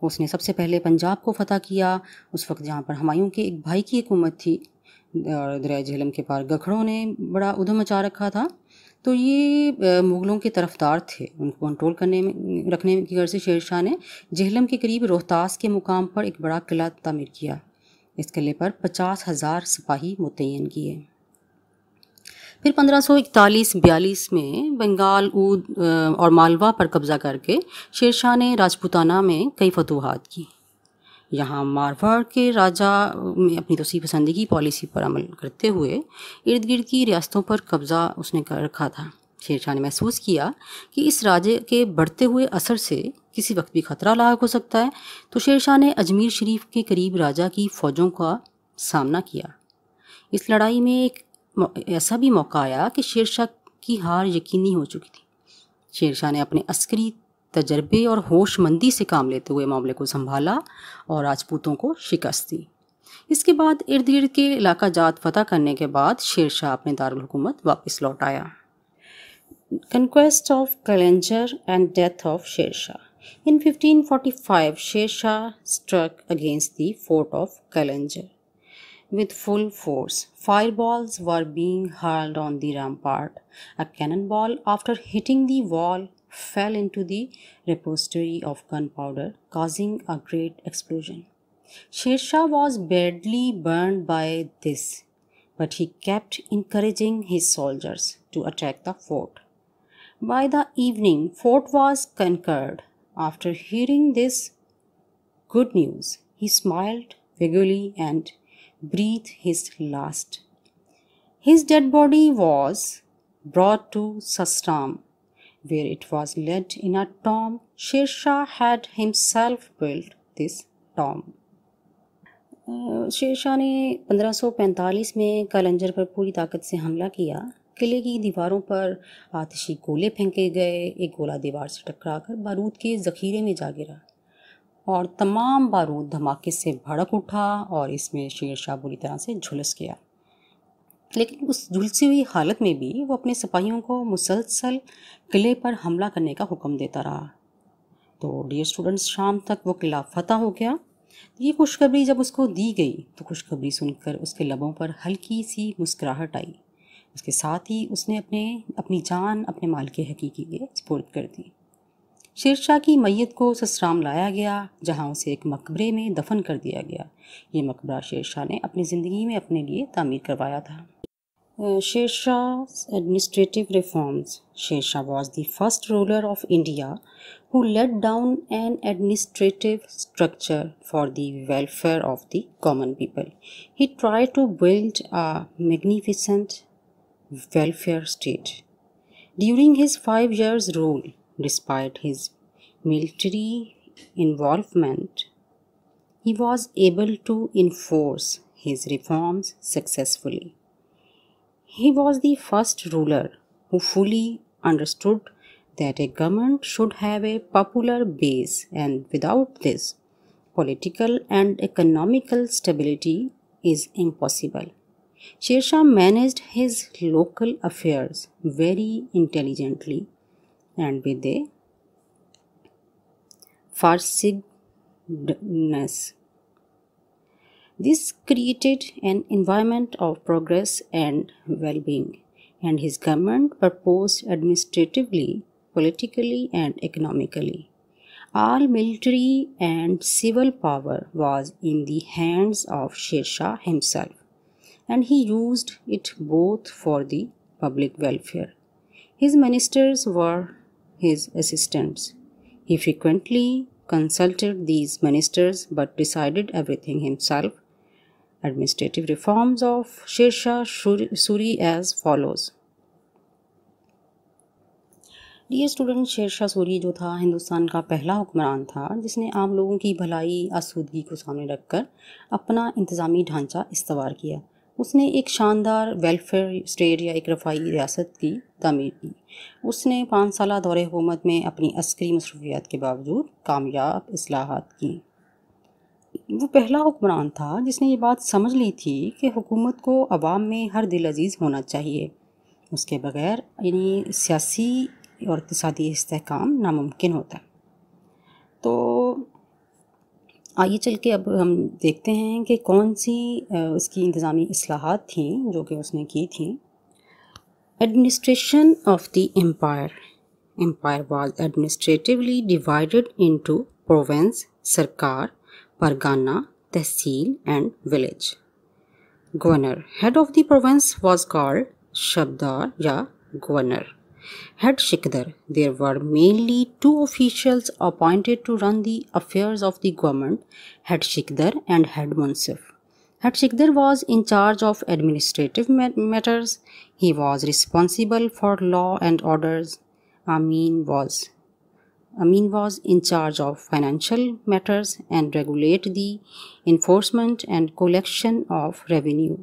उसने सबसे पहले पंजाब को फतह किया उस वक्त जहाँ पर हमायों के एक भाई की हुकूमत थी और दरिया झेलम के पार गखड़ों ने बड़ा उधम मचा रखा था तो ये मुग़लों के तरफदार थे उनको कंट्रोल करने में रखने की गर्ज से शेर शाह ने जहलम के करीब रोहतास के मुकाम पर एक बड़ा किला तमीर किया इस किले पर पचास हज़ार सिपाही मुतन किए फिर 1541-42 में बंगाल ऊद और मालवा पर कब्ज़ा करके शेर शाह ने राजपूताना में कई फतूहत की यहाँ मारवाड़ के राजा में अपनी तोसी पसंदगी पॉलिसी पर अमल करते हुए इर्द गिर्द की रियासतों पर कब्ज़ा उसने कर रखा था शेर शाह ने महसूस किया कि इस राजे के बढ़ते हुए असर से किसी वक्त भी खतरा लाक हो सकता है तो शेर शाह ने अजमेर शरीफ के करीब राजा की फ़ौजों का सामना किया इस लड़ाई में एक ऐसा भी मौका आया कि शेर शाह की हार यकीनी हो चुकी थी शेर शाह ने अपने अस्करी तजर्बे और होशमंदी से काम लेते हुए मामले को संभाला और राजपूतों को शिकस्त दी इसके बाद इर्द गिर्द के इलाका जात फतह करने के बाद शेर शाह अपने दारकूमत वापस लौट आया conquest of Kalinjar and death of Sher Shah in 1545 Sher Shah struck against the fort of Kalinjar with full force fire balls were being hurled on the part a cannon ball after hitting the wall fell into the repository of gunpowder, causing a great explosion. Sher Shah was badly burned by this, but he kept encouraging his soldiers to attack the fort. By the evening, fort was conquered. After hearing this good news, he smiled vaguely and breathed his last. His dead body was brought to Sastam where it was laid in a tomb. Shah had himself built this tomb. Shah uh, ने 1545 में कलंजर पर पूरी ताकत से हमला किया किले की दीवारों पर आतिशी गोले फेंके गए एक गोला दीवार से टकराकर बारूद के ज़खीरे में जा गिरा और तमाम बारूद धमाके से भड़क उठा और इसमें शेरशाह बुरी तरह से झुलस गया लेकिन उस झुलसी हुई हालत में भी वो अपने सिपाहियों को मुसलसल किले पर हमला करने का हुक्म देता रहा तो डियर स्टूडेंट्स शाम तक वो किला फतह हो गया ये खुशखबरी जब उसको दी गई तो खुशखबरी सुनकर उसके लबों पर हल्की सी मुस्कुराहट आई उसके साथ ही उसने अपने अपनी जान अपने माल के हकीकी के स्पोर्ट कर दी शेरशाह की मैयत को ससराम लाया गया जहाँ उसे एक मकबरे में दफन कर दिया गया ये मकबरा शेरशाह ने अपनी ज़िंदगी में अपने लिए तामीर करवाया था Uh, Sher Shah's administrative reforms. Shah was the first ruler of India who laid down an administrative structure for the welfare of the common people. He tried to build a magnificent welfare state. During his five years' rule, despite his military involvement, he was able to enforce his reforms successfully. He was the first ruler who fully understood that a government should have a popular base, and without this, political and economical stability is impossible. Shirsha managed his local affairs very intelligently and with a farsightedness this created an environment of progress and well being, and his government proposed administratively, politically, and economically. All military and civil power was in the hands of Sher Shah himself, and he used it both for the public welfare. His ministers were his assistants. He frequently consulted these ministers but decided everything himself administrative reforms of Shah Suri as follows. Dear students Sher Shah Suri जो था हिंदुस्तान का पहला हुक्मरान था जिसने आम लोगों की भलाई आसूदगी को सामने रखकर अपना इंतज़ामी ढांचा इस्तवार किया उसने एक शानदार वेलफेयर स्टेट या एक रफाई रियासत की तमीर की उसने पाँच साल दौरे हुकूमत में अपनी अस्करी मसरूफियात के बावजूद कामयाब असलाहत की वो पहला हुक्मरान था जिसने ये बात समझ ली थी कि हुकूमत को आवाम में हर दिल अजीज़ होना चाहिए उसके बगैर यानी सियासी और इकतदी इसकाम नामुमकिन होता है तो आइए चल के अब हम देखते हैं कि कौन सी उसकी इंतज़ामी असलाहत थी जो कि उसने की थी administration of the empire empire was administratively divided into province sarkar Pargana, Tehsil and village. Governor. Head of the province was called Shabdar ya Governor. Head Shikdar. There were mainly two officials appointed to run the affairs of the government, Head Shikdar and Head Munsif. Head Shikdar was in charge of administrative matters. He was responsible for law and orders. Amin was Amin was in charge of financial matters and regulate the enforcement and collection of revenue.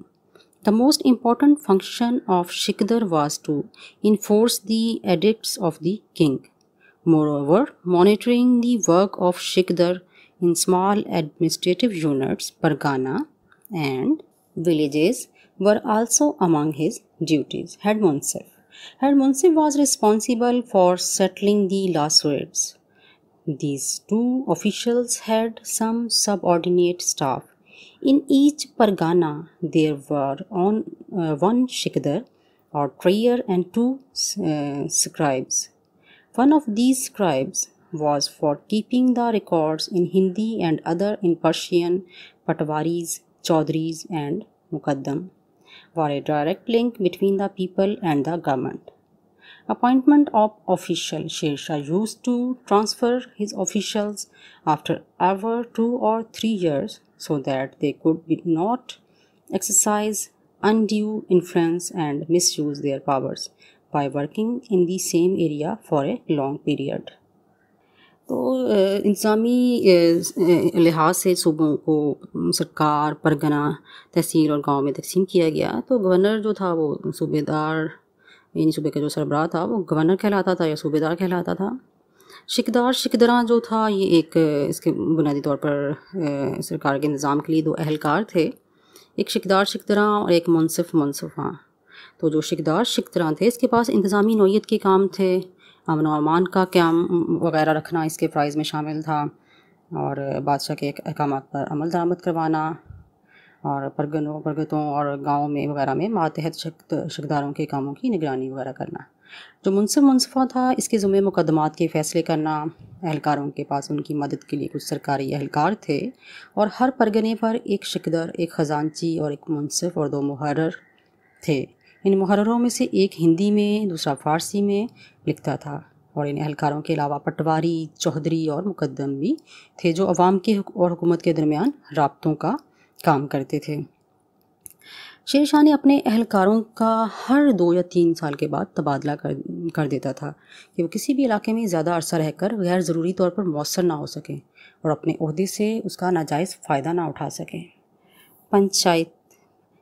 The most important function of Shikdar was to enforce the edicts of the king. Moreover, monitoring the work of Shikdar in small administrative units, Pargana and villages were also among his duties, had oneself and Munsif was responsible for settling the lawsuits. These two officials had some subordinate staff. In each pargana, there were on, uh, one shikdar or prayer and two uh, scribes. One of these scribes was for keeping the records in Hindi and other in Persian, Patwaris, Chaudharis, and Mukaddam. For a direct link between the people and the government. Appointment of official Sher Shah used to transfer his officials after ever two or three years so that they could not exercise undue influence and misuse their powers by working in the same area for a long period. तो इंतज़ामी लिहाज से सूबों को सरकार परगना तहसील और गांव में तकसीम किया गया तो गवर्नर जो था वो सूबेदार यानी सूबे का जो सरबराह था वो गवर्नर कहलाता था या सूबेदार कहलाता था शिकदार शिकदरा जो था ये एक इसके बुनियादी तौर पर सरकार के निज़ाम के लिए दो अहलकार थे एक शिकदार शिकदरा और एक मुनसिफ मुनसफ़ा तो जो शिकदार शिकदरा थे इसके पास इंतज़ामी नोयत के काम थे अमन अमान का क्याम वगैरह रखना इसके प्राइज़ में शामिल था और बादशाह के अहकाम पर अमल दरामद करवाना और परगनों परगतों और गाँव में वगैरह में मातहत शक, शकदारों के कामों की निगरानी वगैरह करना जो मुनसिफ मुनसफ़ा था इसके ज़ुमे मुकदमात के फ़ैसले करना अहलकारों के पास उनकी मदद के लिए कुछ सरकारी अहलकार थे और हर परगने पर एक शिकदर एक ख़जानची और एक मुनसिफ और दो मुहर थे इन मुहर्रों में से एक हिंदी में दूसरा फारसी में लिखता था और इन अहलकारों के अलावा पटवारी चौधरी और मुकदम भी थे जो अवाम के और हुकूमत के दरमियान रबतों का काम करते थे शेर शाह ने अपने अहलकारों का हर दो या तीन साल के बाद तबादला कर कर देता था कि वो किसी भी इलाके में ज़्यादा अरसा रहकर गैर ज़रूरी तौर पर मौसर ना हो सकें और अपने अहदे से उसका नाजायज़ फ़ायदा ना उठा सकें पंचायत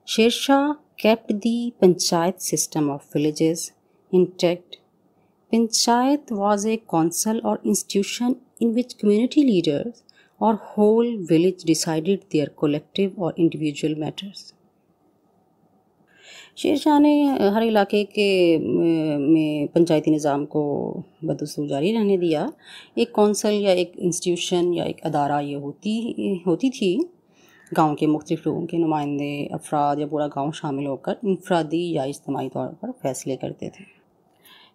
शेर Shah kept the panchayat system of villages intact. Panchayat was a council or institution in which community leaders or whole village decided their collective or individual matters. शेर शाह ने हर इलाके के में पंचायती निज़ाम को बदस्तूर जारी रहने दिया एक कौंसल या एक इंस्टीट्यूशन या एक अदारा ये होती होती थी गांव के मुख्तलिफ लोगों के नुमाइंदे अफराद या पूरा गांव शामिल होकर इनफरादी या इज्तमाही तौर पर फैसले करते थे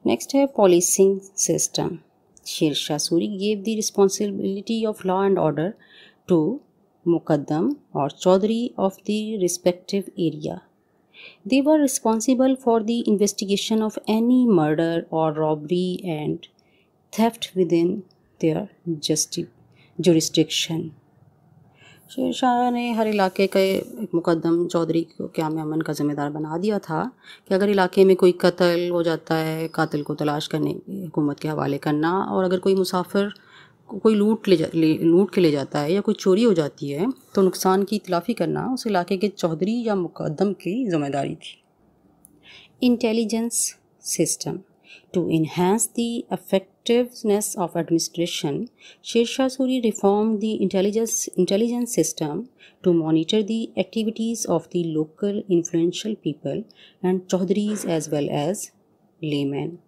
नेक्स्ट है policing system Shershah Suri gave the responsibility of law and order to muqaddam और chaudhary of the respective area they were responsible for the investigation of any murder or robbery within within their jurisdiction शेर शाह ने हर इलाके का एक मुकदम चौधरी को क्याम अमन का ज़िम्मेदार बना दिया था कि अगर इलाके में कोई कत्ल हो जाता है कातिल को तलाश करने हुकूमत के हवाले करना और अगर कोई मुसाफिर कोई लूट ले जा ले, लूट के ले जाता है या कोई चोरी हो जाती है तो नुकसान की इतलाफ़ी करना उस इलाके के चौधरी या मुकदम की ज़िम्मेदारी थी intelligence system To enhance the effectiveness of administration, Shirshasuri reformed the intelligence, intelligence system to monitor the activities of the local influential people and Chaudharies as well as laymen.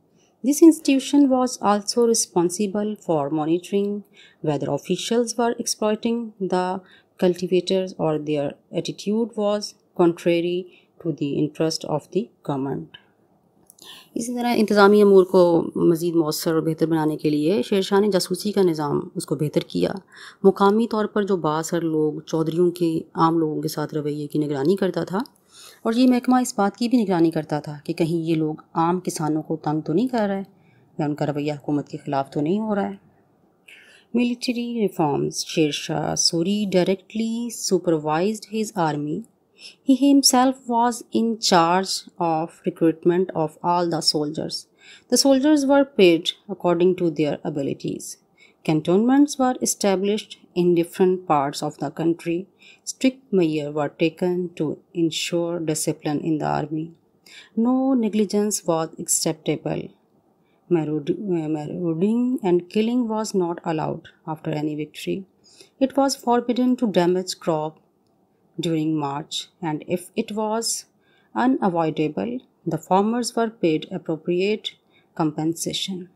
This institution was also responsible for monitoring whether officials were exploiting the cultivators or their attitude was contrary to the interest of the government. इसी तरह इंतज़ामी अमूर को मज़ीद मौसर और बेहतर बनाने के लिए शेर शाह ने जासूसी का निज़ाम उसको बेहतर किया मुकामी तौर पर जो बासर लोग चौधरीों के आम लोगों के साथ रवैये की निगरानी करता था और ये महकमा इस बात की भी निगरानी करता था कि कहीं ये लोग आम किसानों को तंग तो नहीं कर रहे या उनका रवैया हुकूमत के ख़िलाफ़ तो नहीं हो रहा है military reforms Sher Shah Suri directly supervise his army He himself was in charge of recruitment of all the soldiers. The soldiers were paid according to their abilities. Cantonments were established in different parts of the country. Strict measures were taken to ensure discipline in the army. No negligence was acceptable. Marauding uh, and killing was not allowed after any victory. It was forbidden to damage crop during March, and if it was unavoidable, the farmers were paid appropriate compensation.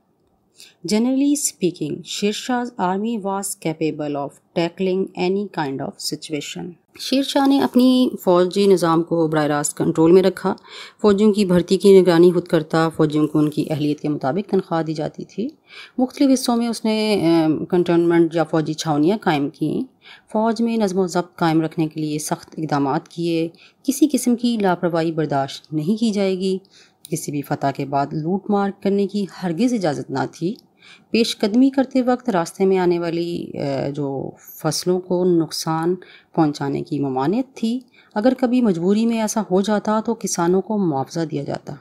Generally speaking, Shirshah's army was capable of tackling any kind of situation. शेर शाह ने अपनी फौजी निज़ाम को बर रास्त control में रखा फौजियों की भर्ती की निगरानी खुद करता फौजियों को उनकी अहलियत के मुताबिक तनख्वाह दी जाती थी मुख्तु हिस्सों में उसने कंटोनमेंट या फौजी छावनियाँ कायम की फ़ौज में नज़म ज़ब्त कायम रखने के लिए सख्त इकदाम किए किसी किस्म की लापरवाही बर्दाश्त नहीं की जाएगी किसी भी फतह के बाद लूट मार करने की हरगिज़ इजाज़त ना थी पेशकदमी करते वक्त रास्ते में आने वाली जो फसलों को नुकसान पहुंचाने की ममानियत थी अगर कभी मजबूरी में ऐसा हो जाता तो किसानों को मुआवजा दिया जाता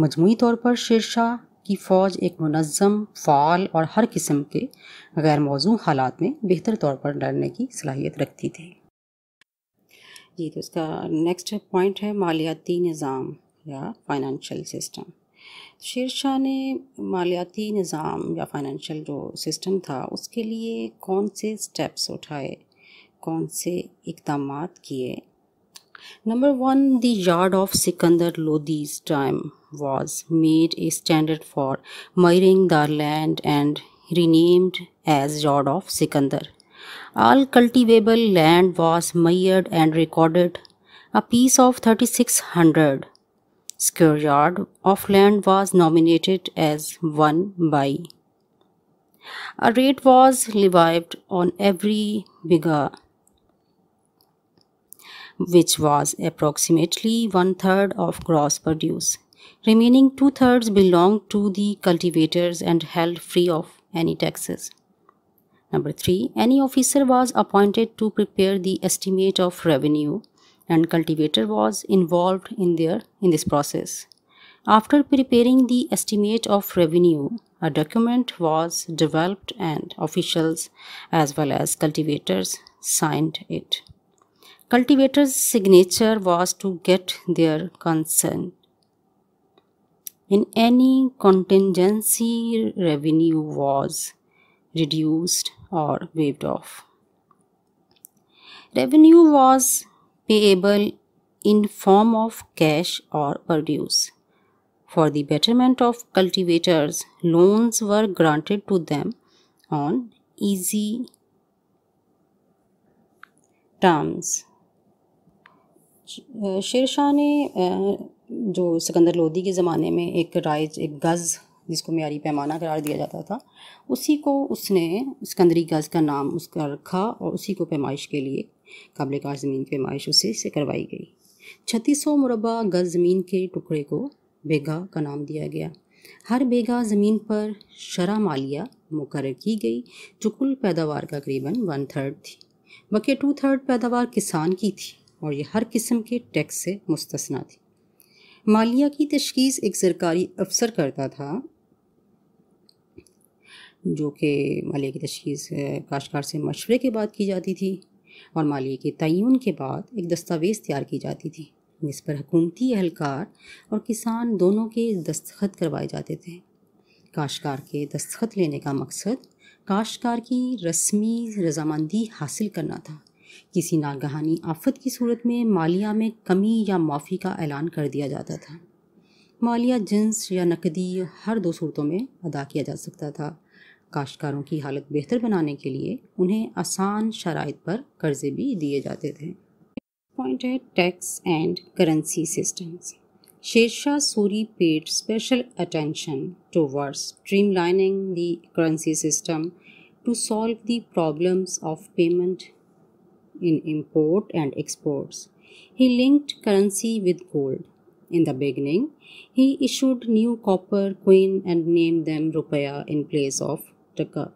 मजमू तौर पर शेरशाह की फ़ौज एक मनज़म फ़ाल और हर किस्म के गैर मौजू हालात में बेहतर तौर पर लड़ने की सलाहियत रखती थी जी तो इसका नेक्स्ट पॉइंट है मालियाती निज़ाम या फाइनेंशियल सिस्टम शेर शाह ने मालियाती निज़ाम या फाइनेंशियल जो सिस्टम था उसके लिए कौन से स्टेप्स उठाए कौन से इकदाम किए number one yard of Sikandar Lodi's time was made a standard for measuring the land and renamed as yard of Sikandar all cultivable land was measured and recorded a piece of thirty six hundred square yard of land was nominated as 1 by. A rate was levied on every bigha, which was approximately one third of gross produce. Remaining two thirds belonged to the cultivators and held free of any taxes. Number three, any officer was appointed to prepare the estimate of revenue and cultivator was involved in their in this process. After preparing the estimate of revenue, a document was developed and officials as well as cultivators signed it. Cultivators' signature was to get their consent. In any contingency, revenue was reduced or waived off. Revenue was payable in form of cash or produce. For the betterment of cultivators, loans were granted to them on easy terms Sher Shah ने जो सिकंदर लोधी के ज़माने में एक rise एक गज़ जिसको मीरी पैमाना करार दिया जाता था उसी को उसने सिकंदरी गज़ का नाम उसका रखा और उसी को पैमाइश के लिए काबिल कार ज़मीन की पैमाइश उसी से करवाई गई छत्तीस सौ मुरबा गज़ ज़मीन के टुकड़े को बेगा का नाम दिया गया हर बेगा ज़मीन पर शरा मालिया मुकर की गई जो कुल पैदावार का करीबन वन थर्ड थी बल्कि टू थर्ड पैदावार किसान की थी और यह हर किस्म के टैक्स से मुस्तना थी मालिया की तशखीस एक सरकारी अफसर करता था जो कि मालिया की तशखीस काश्तकार से मशवरे के बाद की जाती थी और मालिए के तयन के बाद एक दस्तावेज़ तैयार की जाती थी जिस पर हकूमती अहलकार और किसान दोनों के दस्तखत करवाए जाते थे काशकार के दस्तखत लेने का मकसद काशकार की रस्मी रजामंदी हासिल करना था किसी नागहानी आफत की सूरत में मालिया में कमी या माफ़ी का ऐलान कर दिया जाता था मालिया जिन्स या नकदी हर दो सूरतों में अदा किया जा सकता था काश्तकारों की हालत बेहतर बनाने के लिए उन्हें आसान शराइ पर कर्जे भी दिए जाते थे पॉइंट है tax and currency systems Sher Shah Suri paid special attention towards streamlining the currency system to solve the problems of payment in import and exports he linked currency with gold in the beginning he issued new copper coin and name them rupiya in place of Taka.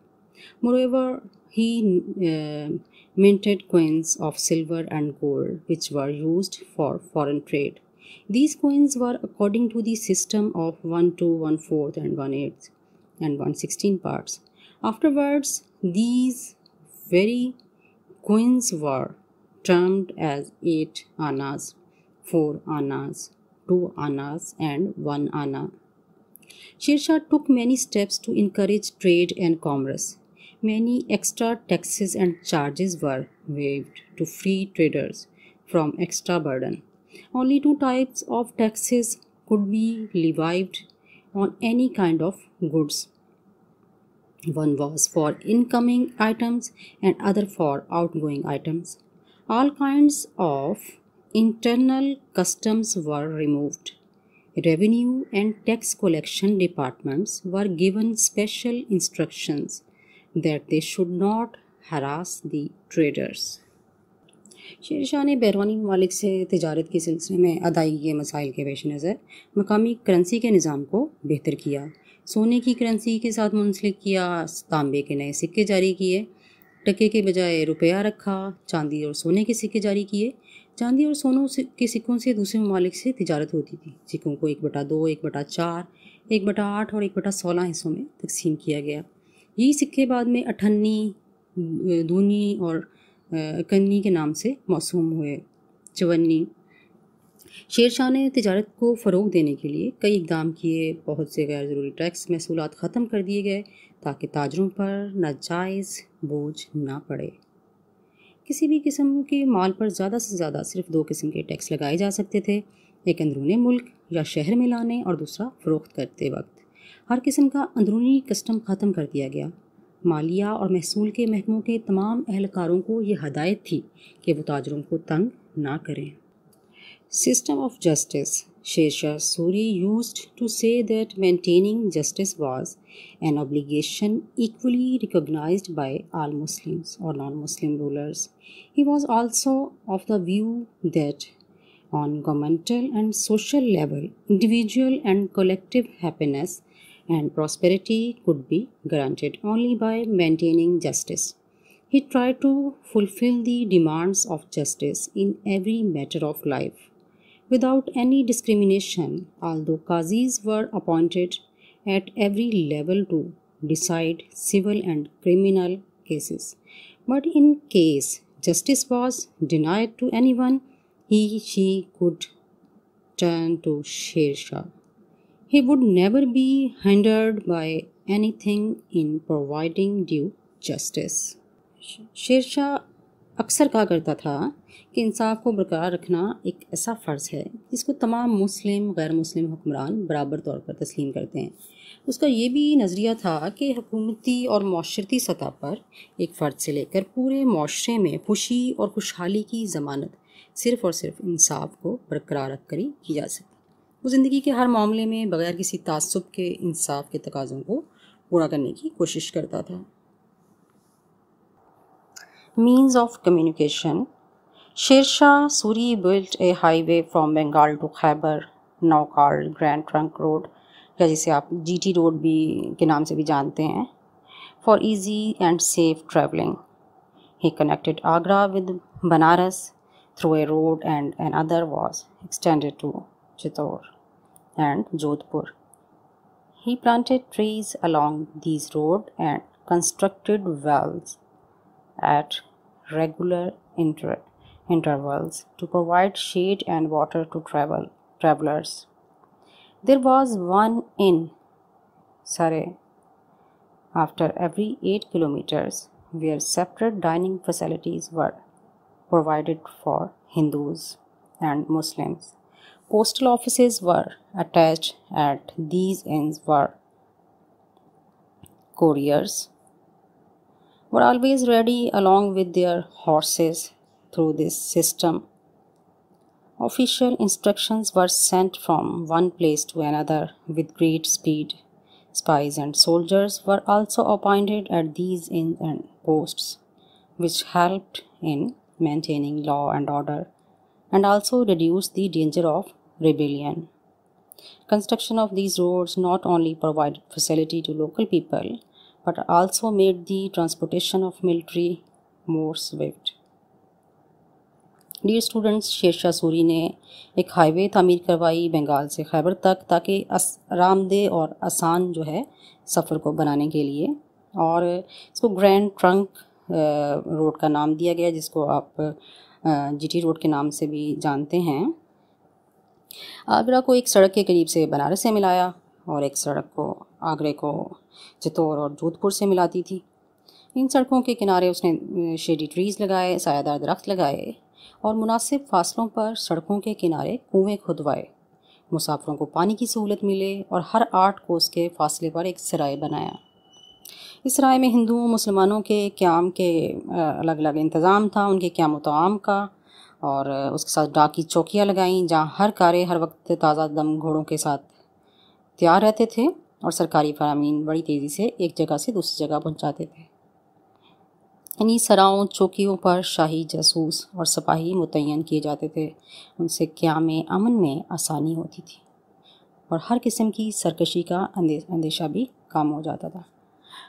Moreover, he uh, minted coins of silver and gold, which were used for foreign trade. These coins were according to the system of 1 1 and 1 and 1 16 parts. Afterwards, these very coins were termed as 8 anas, 4 anas, 2 anas, and 1 ana. Shah took many steps to encourage trade and commerce. Many extra taxes and charges were waived to free traders from extra burden. Only two types of taxes could be levied on any kind of goods. One was for incoming items and other for outgoing items. All kinds of internal customs were removed. revenue and tax collection departments were given special instructions that they should not harass the traders. शेर शाह ने बैरवानी ममालिक से तजारत के सिलसिले में अदायगी मसाइल के पेश नज़र मकामी करेंसी के निज़ाम को बेहतर किया सोने की करेंसी के साथ मुंसलिक किया तांबे के नए सिक्के जारी किए टके के बजाय रुपया रखा चांदी और सोने के सिक्के जारी किए चांदी और सोनों के सिक्कों से दूसरे ममालिक से तजारत होती थी सिक्कों को एक बटा दो एक बटा चार एक बटा आठ और एक बटा सोलह हिस्सों में तकसीम किया गया यही सिक्के बाद में अठन्नी दूनी और कन्नी के नाम से मासूम हुए चवन्नी शेर शाह ने तजारत को फ़रोग देने के लिए कई इकदाम किए बहुत से गैर ज़रूरी टैक्स महसूलत ख़त्म कर दिए गए ताकि ताजरों पर नाजायज़ बोझ ना पड़े किसी भी किस्म के माल पर ज़्यादा से ज़्यादा सिर्फ दो किस्म के टैक्स लगाए जा सकते थे एक अंदरूनी मुल्क या शहर में लाने और दूसरा फ़रोख्त करते वक्त हर किस्म का अंदरूनी कस्टम ख़त्म कर दिया गया मालिया और महसूल के महकमों के तमाम अहलकारों को यह हदायत थी कि वो ताजरों को तंग ना करें system of justice Suri used to say that maintaining justice was an obligation equally recognized by all Muslims or non Muslim rulers. He was also of the view that on governmental and social level, individual and collective happiness and prosperity could be granted only by maintaining justice. He tried to fulfill the demands of justice in every matter of life without any discrimination, although qazis were appointed at every level to decide civil and criminal cases. But in case justice was denied to anyone, he she could turn to Sher Shah. He would never be hindered by anything in providing due justice. Sher Shah अक्सर कहा करता था कि इंसाफ को बरकरार रखना एक ऐसा फ़र्ज़ है जिसको तमाम मुस्लिम गैर मुस्लिम हुक्मरान बराबर तौर पर तस्लीम करते हैं उसका ये भी नज़रिया था कि हकूमती और माशरती सतह पर एक फ़र्ज से लेकर पूरे माशरे में खुशी और खुशहाली की ज़मानत सिर्फ़ और सिर्फ इंसाफ को बरकरार रख कर ही की जा सकती वो ज़िंदगी के हर मामले में बगैर किसी तसब के इंसाफ के तकाज़ों को पूरा करने की कोशिश करता था Means of communication Sher Shah Suri built a highway from Bengal to Khairpur, now called Grand Trunk Road, या जिसे आप जीटी रोड भी के नाम से भी जानते हैं for easy and safe travelling he connected Agra with Banaras through a road and and Jodhpur. He planted trees along these roads and constructed wells at regular inter intervals to provide shade and water to travel travelers. There was one in Sare, after every 8 kilometers where separate dining facilities were provided for Hindus and Muslims. Postal offices were attached at these inns. were couriers were always ready along with their horses through this system. Official instructions were sent from one place to another with great speed. Spies and soldiers were also appointed at these inns and posts, which helped in maintaining law and order and also reduced the danger of rebellion. Construction of these roads not only provided facility to local people but also made the transportation of military more swift. Dear students Sher Shah Suri ने एक highway तमीर करवाई बंगाल से खैबर तक ताकि आरामदेह और आसान जो है सफ़र को बनाने के लिए और इसको ग्रैंड ट्रंक रोड का नाम दिया गया जिसको आप जीटी रोड के नाम से भी जानते हैं आगरा को एक सड़क के करीब से बनारस से मिलाया और एक सड़क को आगरे को चित्तौर और जोधपुर से मिलाती थी इन सड़कों के किनारे उसने शेडी ट्रीज़ लगाए सायादार दरख्त लगाए और मुनासिब फासलों पर सड़कों के किनारे कुएँ खुदवाए मुसाफरों को पानी की सहूलत मिले और हर आठ कोस के फासले पर एक सराय बनाया इस राय में हिंदुओं मुसलमानों के क्याम के अलग अलग इंतज़ाम था उनके क्याम तमाम का और उसके साथ डाकी चौकियाँ लगाईं जहाँ हर कार्य हर वक्त ताज़ा दम घोड़ों के साथ तैयार रहते थे और सरकारी फरामीन बड़ी तेज़ी से एक जगह से दूसरी जगह पहुंचाते थे इन्हीं सराओं चौकियों पर शाही जासूस और सपाही मुतन किए जाते थे उनसे क्या में अमन में आसानी होती थी और हर किस्म की सरकशी का अंदेशा भी कम हो जाता था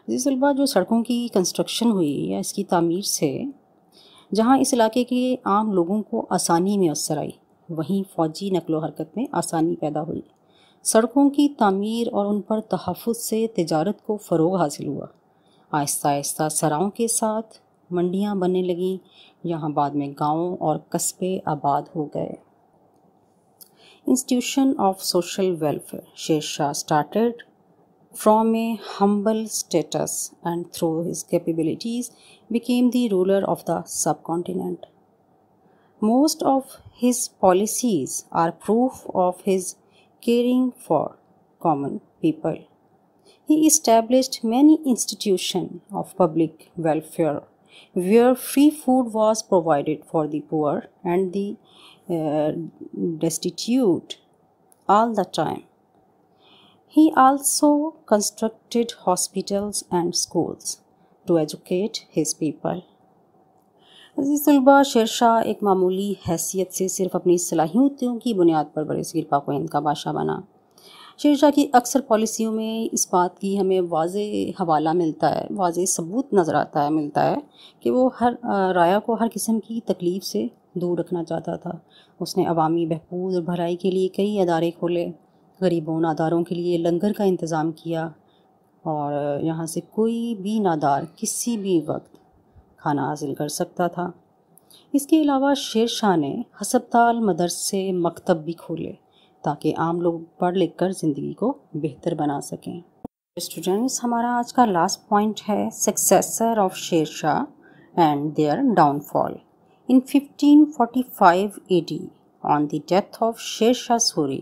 जिसलबा जो सड़कों की कंस्ट्रक्शन हुई या इसकी तमीर से जहाँ इस इलाके के आम लोगों को आसानी में असर आई वहीं फ़ौजी नकलो हरकत में आसानी पैदा हुई सड़कों की तमीर और उन पर तहफ़ से तजारत को फ़रोग हासिल हुआ आहिस्ता आहिस्ता सराओं के साथ मंडियाँ बनने लगें यहाँ बाद में गाँव और कस्बे आबाद हो गए institution of social welfare Sher Shah started from a humble status and through his capabilities became the ruler of the subcontinent most of his policies are proof of his caring for common people. He established many institutions of public welfare where free food was provided for the poor and the uh, destitute all the time. He also constructed hospitals and schools to educate his people. अजीज़ तलबा शाह एक मामूली हैसियत से सिर्फ अपनी सलाहियतों की बुनियाद पर बड़े सगीर हिंद का बादशाह बना शेर शाह की अक्सर पॉलिसियों में इस बात की हमें वाज हवाला मिलता है वाज सबूत नज़र आता है मिलता है कि वो हर राया को हर किस्म की तकलीफ़ से दूर रखना चाहता था उसने अवामी बहबूद और भलाई के लिए कई अदारे खोले गरीबों नादारों के लिए लंगर का इंतज़ाम किया और यहाँ से कोई भी नादार किसी भी वक्त खाना हासिल कर सकता था इसके अलावा शेर शाह ने हस्पताल मदरसे मकतब भी खोले ताकि आम लोग पढ़ लिख कर ज़िंदगी को बेहतर बना सकें स्टूडेंट्स हमारा आज का लास्ट पॉइंट है successor of Sher Shah and their downfall in 1545 AD on the death of Sher Shah Suri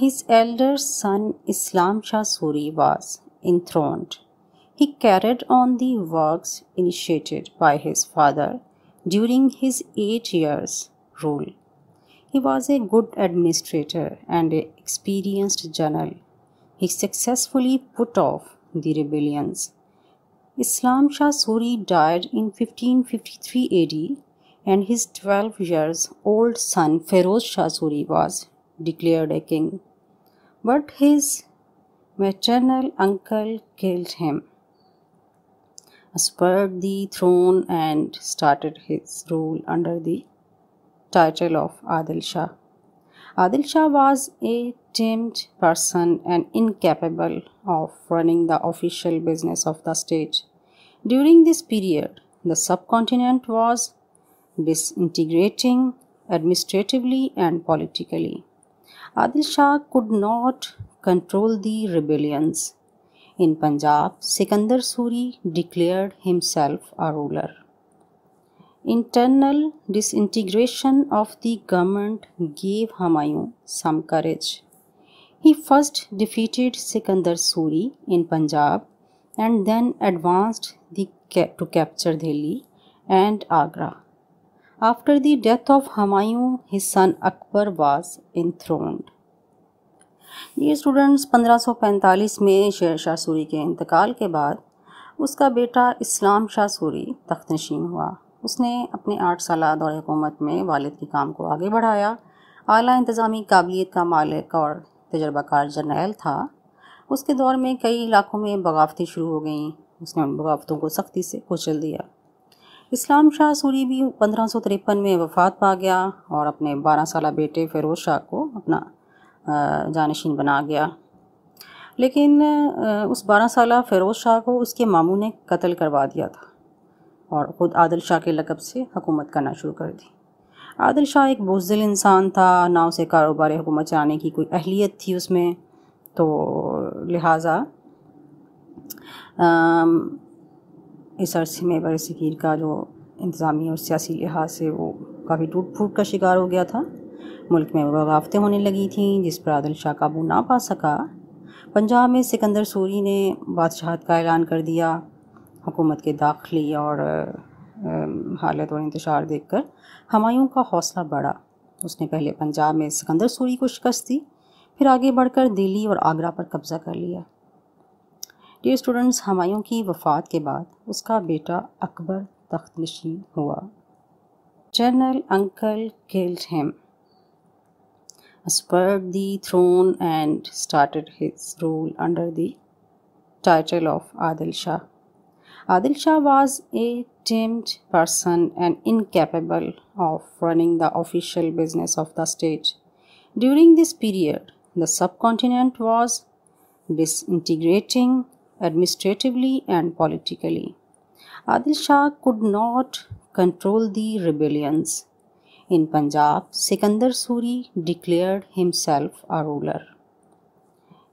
his elder son Islam Shah Suri was enthroned He carried on the works initiated by his father during his eight years' rule. He was a good administrator and an experienced general. He successfully put off the rebellions. Islam Shah Suri died in 1553 AD and his 12 years old son Feroz Shah Suri was declared a king. But his maternal uncle killed him usurped the throne and started his rule under the title of Adil Shah. Adil Shah was a timid person and incapable of running the official business of the state. During this period, the subcontinent was disintegrating administratively and politically. Adil Shah could not control the rebellions in Punjab, Sikandar Suri declared himself a ruler. Internal disintegration of the government gave Humayun some courage. He first defeated Sikandar Suri in Punjab and then advanced the, to capture Delhi and Agra. After the death of Humayun, his son Akbar was enthroned. ये students 1545 में शेर शाह सूरी के इंतकाल के बाद उसका बेटा इस्लाम शाह सूरी तख्त नशीन हुआ उसने अपने आठ साल दौर हुकूमत में वालद के काम को आगे बढ़ाया अली इंतज़ामी काबिलियत का मालिक और तजर्बाकार जनरल था उसके दौर में कई इलाकों में बगावतें शुरू हो गईं उसने उन बगावतों को सख्ती से कुचल दिया इस्लाम शाह सूरी भी पंद्रह में वफ़ात पा गया और अपने बारह साल बेटे फ़िरोज़ शाह को अपना जानशीन बना गया लेकिन उस बारह साल फ़िरोज़ शाह को उसके मामू ने कत्ल करवा दिया था और ख़ुद आदिल शाह के लकब से हुकूमत करना शुरू कर दी आदिल शाह एक बुजदिल इंसान था ना उसे कारोबार हुकूमत चलाने की कोई अहलियत थी उसमें तो लिहाजा इस अरसे में बर का जो इंतज़ामी और सियासी लिहाज से वो काफ़ी टूट फूट का शिकार हो गया था मुल्क में बगावतें होने लगी थीं जिस पर आदिल शाह काबू ना पा सका पंजाब में सिकंदर सूरी ने बादशाहत का ऐलान कर दिया हुकूमत के दाखिली और हालत और इंतजार देख कर हमायूं का हौसला बढ़ा उसने पहले पंजाब में सिकंदर सूरी को शिकस्त दी फिर आगे बढ़कर दिल्ली और आगरा पर कब्ज़ा कर लिया डियर स्टूडेंट्स हमायूं की वफ़ात के बाद उसका बेटा अकबर तख्त नशीन हुआ general uncle killed Hem usurped the throne and started his rule under the title of Adil Shah. Adil Shah was a timid person and incapable of running the official business of the state. During this period, the subcontinent was disintegrating administratively and politically. Adil Shah could not control the rebellions in Punjab, Sikandar Suri declared himself a ruler.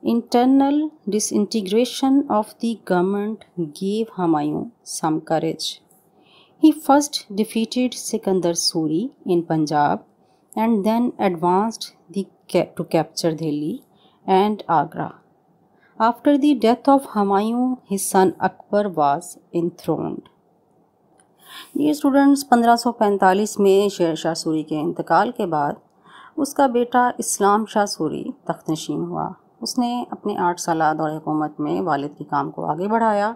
Internal disintegration of the government gave Humayun some courage. He first defeated Sikandar Suri in Punjab and then advanced the, to capture Delhi and Agra. After the death of Humayun, his son Akbar was enthroned. ये students 1545 में शेर शाह सूरी के इंतकाल के बाद उसका बेटा इस्लाम शाह सूरी तख्त नशीन हुआ उसने अपने आठ साल दौर हुकूमत में वालद के काम को आगे बढ़ाया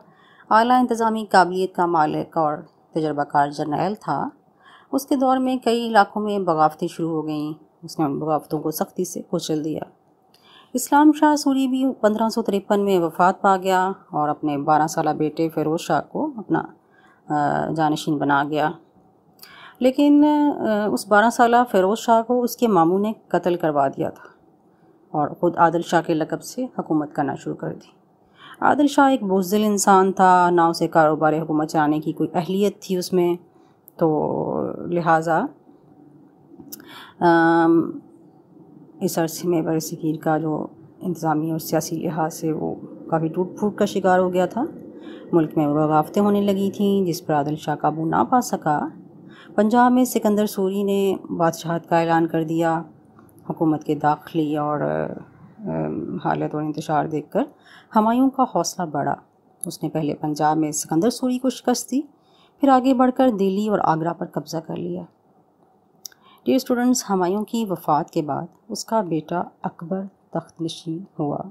अली इंतज़ामी काबिलियत का मालिक और तजर्बाकार जर्नैल था उसके दौर में कई इलाकों में बगावतें शुरू हो गईं उसने उन बगावतों को सख्ती से कुचल दिया इस्लाम शाह सूरी भी पंद्रह में वफ़ात पा गया और अपने बारह साल बेटे फिरोज शाह को अपना जानशीन बना गया लेकिन उस बारह साल फ़िरोज़ शाह को उसके मामू ने कत्ल करवा दिया था और ख़ुद आदिल शाह के लकब से हुकूमत करना शुरू कर दी आदिल शाह एक बुज़िल इंसान था ना उसे कारोबार हुकूमत चलाने की कोई अहलियत थी उसमें तो लिहाजा इस अरसे में बर का जो इंतज़ामी और सियासी लिहाज से वो काफ़ी टूट फूट का शिकार हो गया था मुल्क में बगावतें होने लगी थीं जिस पर आदिल शाह काबू ना पा सका पंजाब में सिकंदर सूरी ने बादशाहत का ऐलान कर दिया हुकूमत के दाखिली और हालत और इंतजार देख कर हमायूं का हौसला बढ़ा उसने पहले पंजाब में सिकंदर सूरी को शिकस्त दी फिर आगे बढ़कर दिल्ली और आगरा पर कब्ज़ा कर लिया डियर स्टूडेंट्स हमायूं की वफ़ात के बाद उसका बेटा अकबर तख्त नशीन हुआ